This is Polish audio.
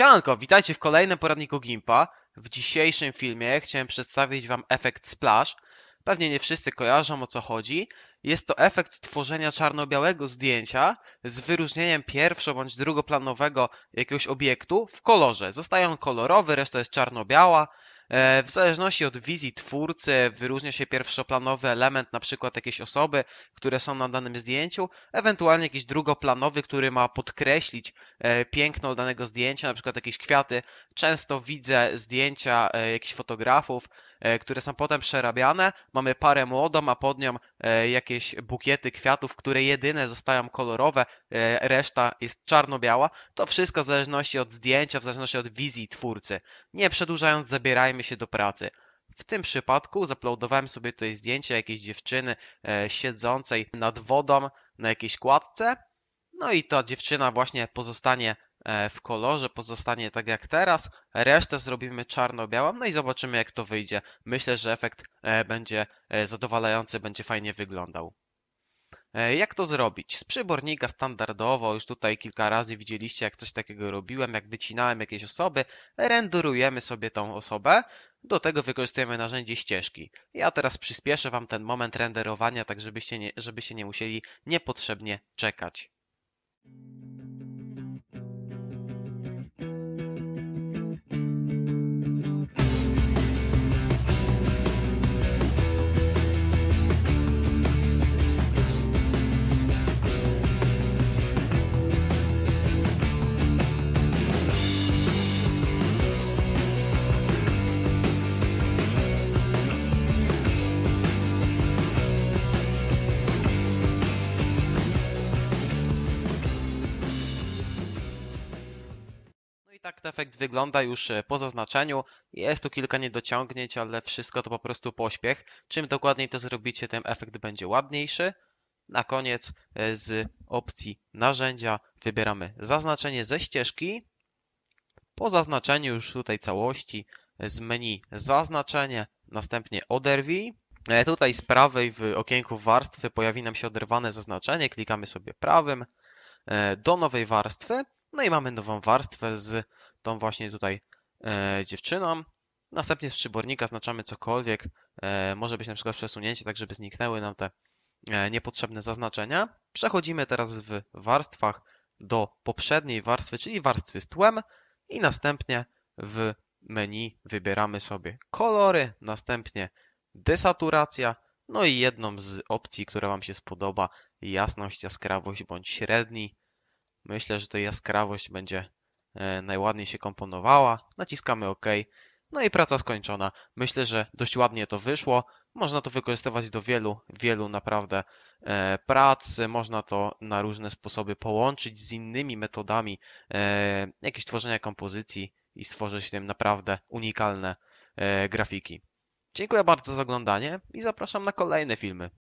Siemanko, witajcie w kolejnym poradniku Gimpa. W dzisiejszym filmie chciałem przedstawić Wam efekt splash. Pewnie nie wszyscy kojarzą o co chodzi. Jest to efekt tworzenia czarno-białego zdjęcia z wyróżnieniem pierwszo- bądź drugoplanowego jakiegoś obiektu w kolorze. Zostaje on kolorowy, reszta jest czarno-biała. E, w zależności od wizji twórcy wyróżnia się pierwszoplanowy element, na przykład jakieś osoby, które są na danym zdjęciu, ewentualnie jakiś drugoplanowy, który ma podkreślić e, piękno danego zdjęcia, na przykład jakieś kwiaty. Często widzę zdjęcia e, jakichś fotografów, E, które są potem przerabiane. Mamy parę młodą, a pod nią e, jakieś bukiety kwiatów, które jedyne zostają kolorowe, e, reszta jest czarno-biała. To wszystko w zależności od zdjęcia, w zależności od wizji twórcy. Nie przedłużając, zabierajmy się do pracy. W tym przypadku zaplodowałem sobie tutaj zdjęcie jakiejś dziewczyny siedzącej nad wodą na jakiejś kładce. No i ta dziewczyna właśnie pozostanie E, w kolorze pozostanie tak jak teraz, resztę zrobimy czarno-białą, no i zobaczymy jak to wyjdzie. Myślę, że efekt e, będzie e, zadowalający, będzie fajnie wyglądał. Jak to zrobić? Z przybornika standardowo, już tutaj kilka razy widzieliście jak coś takiego robiłem, jak wycinałem jakieś osoby, renderujemy sobie tą osobę, do tego wykorzystujemy narzędzie ścieżki. Ja teraz przyspieszę Wam ten moment renderowania, tak żebyście nie, żeby się nie musieli niepotrzebnie czekać. i tak efekt wygląda już e, po zaznaczeniu. Jest tu kilka niedociągnięć, ale wszystko to po prostu pośpiech. Czym dokładniej to zrobicie, tym efekt będzie ładniejszy. Na koniec e, z opcji narzędzia wybieramy zaznaczenie ze ścieżki. Po zaznaczeniu już tutaj całości e, z menu zaznaczenie, następnie oderwij. Tutaj z prawej w okienku warstwy pojawi nam się oderwane zaznaczenie. Klikamy sobie prawym do nowej warstwy. No i mamy nową warstwę z tą właśnie tutaj e, dziewczyną. Następnie z przybornika znaczamy cokolwiek. E, może być na przykład przesunięcie, tak żeby zniknęły nam te e, niepotrzebne zaznaczenia. Przechodzimy teraz w warstwach do poprzedniej warstwy, czyli warstwy z tłem i następnie w menu wybieramy sobie kolory, następnie desaturacja, no i jedną z opcji, która Wam się spodoba, jasność, jaskrawość bądź średni. Myślę, że ta jaskrawość będzie e, najładniej się komponowała. Naciskamy OK. No i praca skończona. Myślę, że dość ładnie to wyszło. Można to wykorzystywać do wielu, wielu naprawdę e, prac. Można to na różne sposoby połączyć z innymi metodami e, jakieś tworzenia kompozycji i stworzyć tym naprawdę unikalne grafiki. Dziękuję bardzo za oglądanie i zapraszam na kolejne filmy.